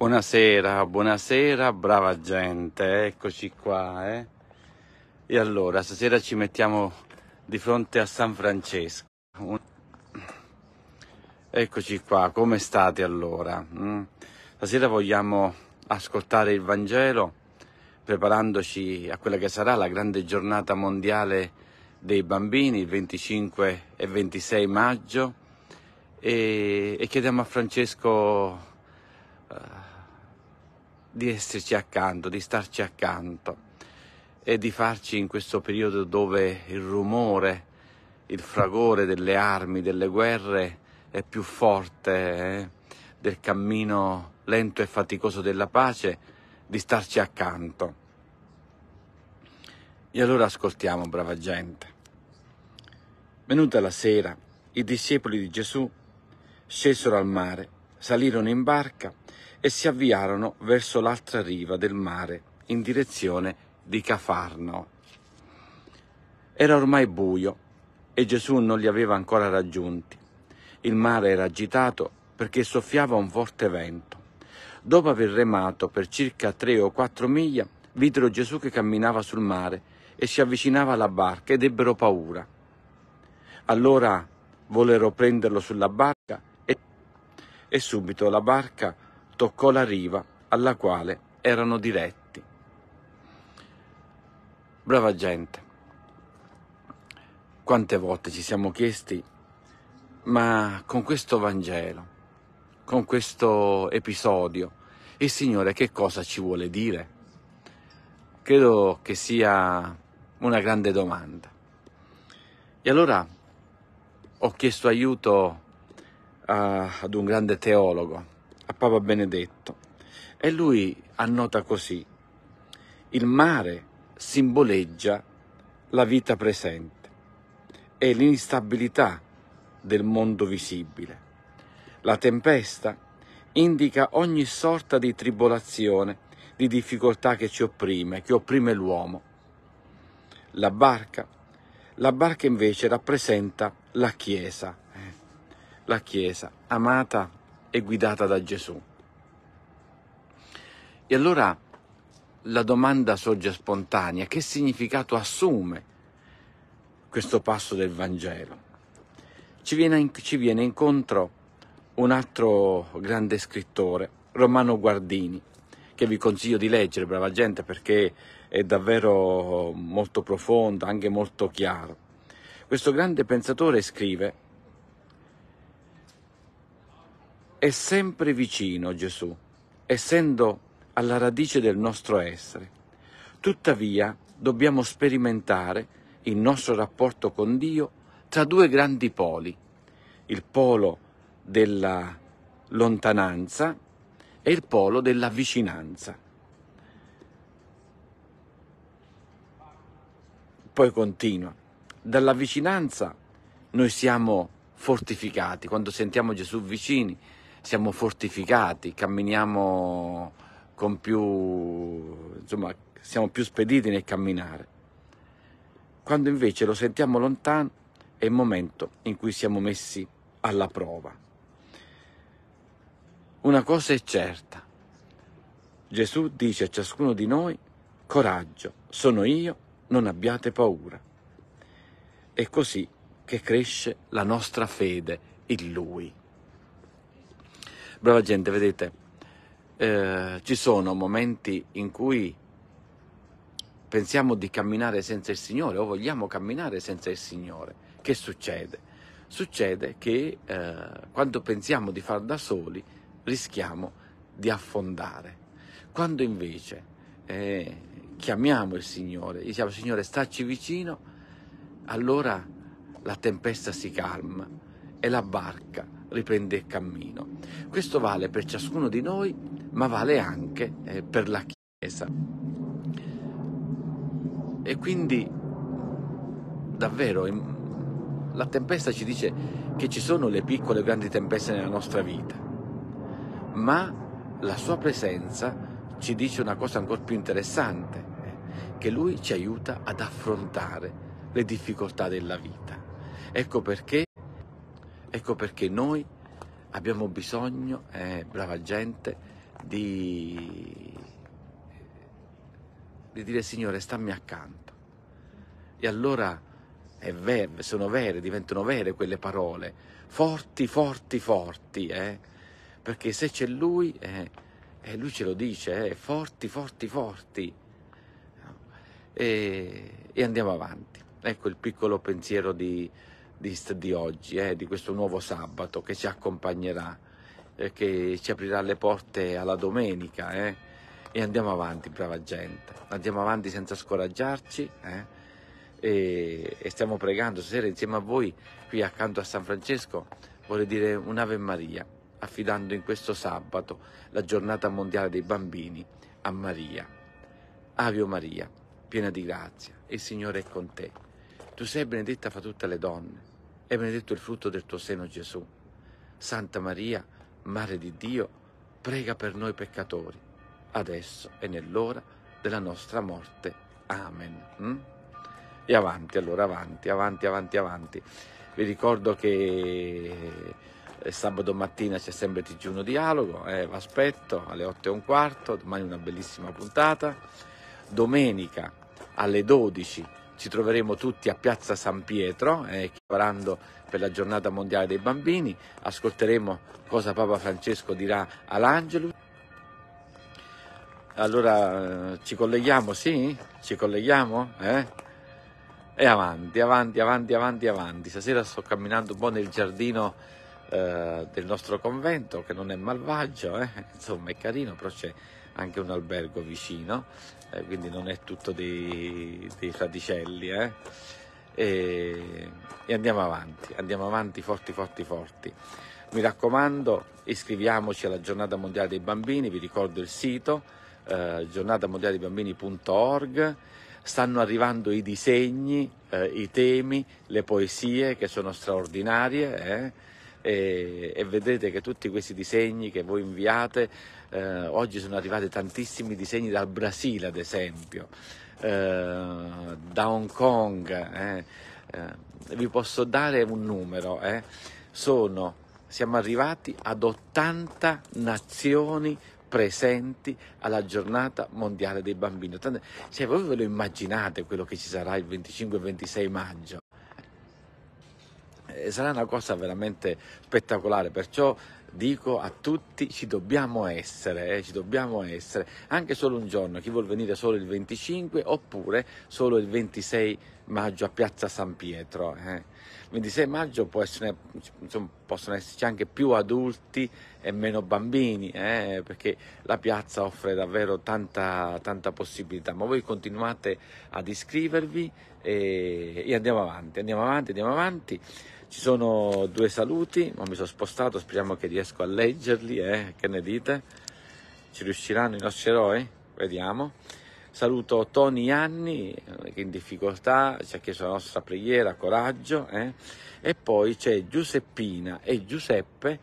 Buonasera, buonasera, brava gente, eccoci qua. Eh? E allora, stasera ci mettiamo di fronte a San Francesco. Eccoci qua, come state allora? Mm. Stasera vogliamo ascoltare il Vangelo preparandoci a quella che sarà la grande giornata mondiale dei bambini, il 25 e 26 maggio, e, e chiediamo a Francesco... Uh, di esserci accanto, di starci accanto e di farci in questo periodo dove il rumore, il fragore delle armi, delle guerre è più forte eh, del cammino lento e faticoso della pace, di starci accanto. E allora ascoltiamo, brava gente. Venuta la sera, i discepoli di Gesù scesero al mare, salirono in barca e si avviarono verso l'altra riva del mare, in direzione di Cafarno. Era ormai buio e Gesù non li aveva ancora raggiunti. Il mare era agitato perché soffiava un forte vento. Dopo aver remato per circa tre o quattro miglia, videro Gesù che camminava sul mare e si avvicinava alla barca ed ebbero paura. Allora vollero prenderlo sulla barca e, e subito la barca toccò la riva alla quale erano diretti. Brava gente, quante volte ci siamo chiesti, ma con questo Vangelo, con questo episodio, il Signore che cosa ci vuole dire? Credo che sia una grande domanda. E allora ho chiesto aiuto a, ah, ad un grande teologo, a Papa Benedetto e lui annota così, il mare simboleggia la vita presente e l'instabilità del mondo visibile. La tempesta indica ogni sorta di tribolazione, di difficoltà che ci opprime, che opprime l'uomo. La barca, la barca invece rappresenta la Chiesa, eh, la Chiesa amata e guidata da Gesù. E allora la domanda sorge spontanea, che significato assume questo passo del Vangelo? Ci viene, ci viene incontro un altro grande scrittore, Romano Guardini, che vi consiglio di leggere, brava gente, perché è davvero molto profondo, anche molto chiaro. Questo grande pensatore scrive è sempre vicino Gesù, essendo alla radice del nostro essere. Tuttavia dobbiamo sperimentare il nostro rapporto con Dio tra due grandi poli, il polo della lontananza e il polo della vicinanza. Poi continua, dalla vicinanza noi siamo fortificati quando sentiamo Gesù vicini, siamo fortificati, camminiamo con più, insomma, siamo più spediti nel camminare. Quando invece lo sentiamo lontano è il momento in cui siamo messi alla prova. Una cosa è certa, Gesù dice a ciascuno di noi, coraggio, sono io, non abbiate paura. È così che cresce la nostra fede in Lui. Brava gente, vedete, eh, ci sono momenti in cui pensiamo di camminare senza il Signore o vogliamo camminare senza il Signore. Che succede? Succede che eh, quando pensiamo di far da soli rischiamo di affondare. Quando invece eh, chiamiamo il Signore, diciamo Signore staci vicino, allora la tempesta si calma e la barca riprende il cammino. Questo vale per ciascuno di noi, ma vale anche eh, per la Chiesa. E quindi davvero la tempesta ci dice che ci sono le piccole e grandi tempeste nella nostra vita, ma la sua presenza ci dice una cosa ancora più interessante, eh, che lui ci aiuta ad affrontare le difficoltà della vita. Ecco perché Ecco perché noi abbiamo bisogno, eh, brava gente, di, di dire Signore stammi accanto. E allora ver- sono vere, diventano vere quelle parole, forti, forti, forti, eh? perché se c'è Lui, eh, eh, Lui ce lo dice, eh, forti, forti, forti, e, e andiamo avanti. Ecco il piccolo pensiero di, Evangelist di oggi, eh, di questo nuovo sabato che ci accompagnerà, eh, che ci aprirà le porte alla domenica. Eh. E andiamo avanti, brava gente, andiamo avanti senza scoraggiarci. Eh. E, e, stiamo pregando stasera insieme a voi qui accanto a San Francesco vorrei dire un'Ave Maria affidando in questo sabato la giornata mondiale dei bambini a Maria Ave Maria piena di grazia il Signore è con te tu sei benedetta fra tutte le donne e benedetto il frutto del tuo seno Gesù. Santa Maria, Madre di Dio, prega per noi peccatori, adesso e nell'ora della nostra morte. Amen. Mm? E avanti, allora, avanti, avanti, avanti, avanti. Vi ricordo che eh, sabato mattina c'è sempre TG1 Dialogo, eh, aspetto alle 8 e un quarto, domani una bellissima puntata. Domenica alle 12 ci troveremo tutti a Piazza San Pietro, eh, lavorando per la giornata mondiale dei bambini, ascolteremo cosa Papa Francesco dirà all'Angelus. Allora eh, ci colleghiamo, sì? Ci colleghiamo? Eh? E avanti, avanti, avanti, avanti, avanti. Stasera sto camminando un po' nel giardino eh, del nostro convento, che non è malvagio, eh? insomma è carino, però c'è anche un albergo vicino, eh, quindi non è tutto dei, dei fraticelli. Eh? E, e andiamo avanti, andiamo avanti forti, forti, forti. Mi raccomando, iscriviamoci alla giornata mondiale dei bambini, vi ricordo il sito eh, giornatamondialedeibambini.org stanno arrivando i disegni, eh, i temi, le poesie che sono straordinarie. Eh? e, e vedrete che tutti questi disegni che voi inviate, eh, oggi sono arrivati tantissimi disegni dal Brasile ad esempio, eh, da Hong Kong, eh, eh vi posso dare un numero, eh. sono, siamo arrivati ad 80 nazioni presenti alla giornata mondiale dei bambini. Cioè, voi ve lo immaginate quello che ci sarà il 25 e 26 maggio? Eh, sarà una cosa veramente spettacolare, perciò dico a tutti ci dobbiamo essere, eh, ci dobbiamo essere, anche solo un giorno, chi vuol venire solo il 25 oppure solo il 26 maggio a Piazza San Pietro. Eh. 26 maggio essere, insomma, possono esserci anche più adulti e meno bambini, eh, perché la piazza offre davvero tanta, tanta possibilità, ma voi continuate ad iscrivervi e, e andiamo avanti, andiamo avanti, andiamo avanti. Ci sono due saluti, ma mi sono spostato, speriamo che riesco a leggerli, eh? che ne dite? Ci riusciranno i nostri eroi? Vediamo. Saluto Tony Anni, eh, che è in difficoltà, ci ha chiesto la nostra preghiera, coraggio. Eh? E poi c'è Giuseppina e Giuseppe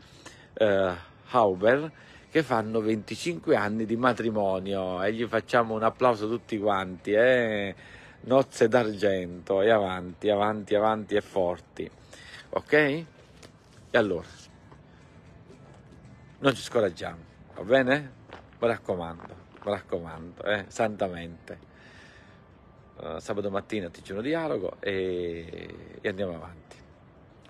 eh, Hauber, che fanno 25 anni di matrimonio e gli facciamo un applauso tutti quanti, eh? nozze d'argento e avanti, avanti, avanti e forti. Ok? E allora, non ci scoraggiamo, va bene? Mi raccomando, mi raccomando, eh? santamente. Uh, sabato mattina ti c'è un dialogo e, e andiamo avanti.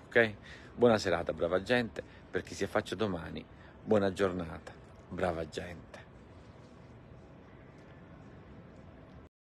Ok? Buona serata, brava gente. Per chi si affaccia domani, buona giornata, brava gente.